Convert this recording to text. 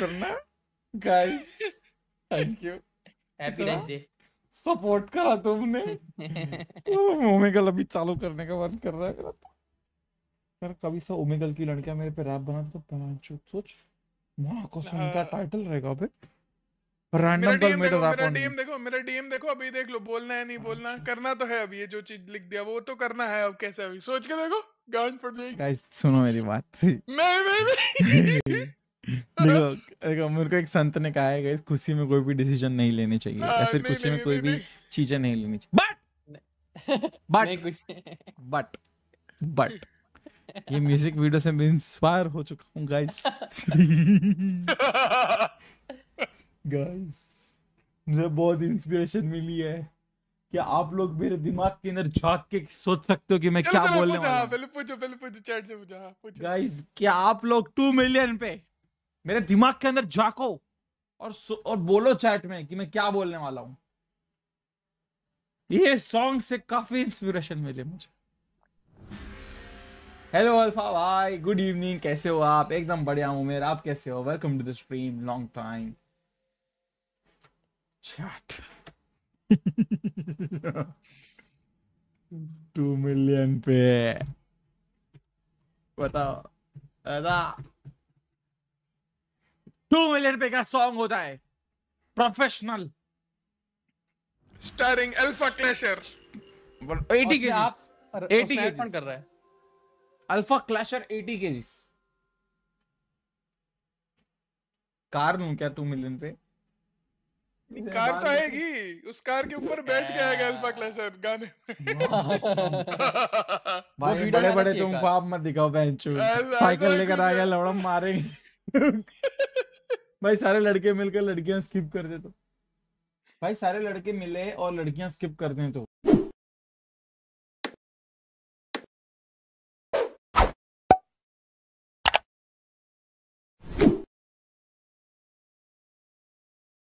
करना guys thank you happy day support करा तुमने ओमेगल अभी चालू करने का मन कर रहा है मेरा तो यार कभी से ओमेगल की लड़कियां मेरे पे रैप तो बना तो पांच सोच मां को सुन का टाइटल रहेगा बे रैंडम कल मेड रैप मेरा डीएम देखो मेरा डीएम देखो अभी देख लो बोलना है नहीं बोलना अच्छा। करना तो है अभी ये जो चीज लिख दिया वो तो करना है अब कैसे अभी सोच के देखो गांड पड़ जाएगी गाइस सुनो मेरी बात मैं मैं देखो देखो मेरे को एक संत ने कहा है गाइस खुशी में कोई भी डिसीजन नहीं लेने चाहिए हाँ, या फिर खुशी में कोई भी चीजें नहीं लेनी चाहिए बट बट बट बट ये म्यूजिक वीडियो से मैं इंस्पायर हो चुका हूँ गाइस गाइस मुझे बहुत इंस्पिरेशन मिली है क्या आप लोग मेरे दिमाग के अंदर झांक के सोच सकते हो कि मैं क्या बोलने वाला हाँ, हूँ पहले पूछो पहले पूछो चैट से पूछो गाइस हाँ, क्या आप लोग टू मिलियन पे मेरे दिमाग के अंदर जाको और और बोलो चैट में कि मैं क्या बोलने वाला हूं ये सॉन्ग से काफी इंस्पिरेशन मिले मुझे हेलो अल्फा भाई गुड इवनिंग कैसे हो आप एकदम बढ़िया हूं मेरा आप कैसे हो welcome to the stream long time chat two million पे बताओ बताओ टू मिलियन रुपए का सॉन्ग होता है प्रोफेशनल स्टारिंग अल्फा क्लेशर एटी के आप एटी केजी कर रहे हैं अल्फा क्लैशर 80 केजी कार लू क्या टू मिलियन पे कार तो आएगी उस कार के ऊपर बैठ के आएगा अल्फा क्लेशर गाने भाई बड़े बड़े तुम पाप मत दिखाओ बेंचू साइकिल लेकर आएगा गया मारेंगे भाई सारे लड़के मिलकर लड़कियां स्किप कर दे तो भाई सारे लड़के मिले और लड़कियां स्किप कर दें तो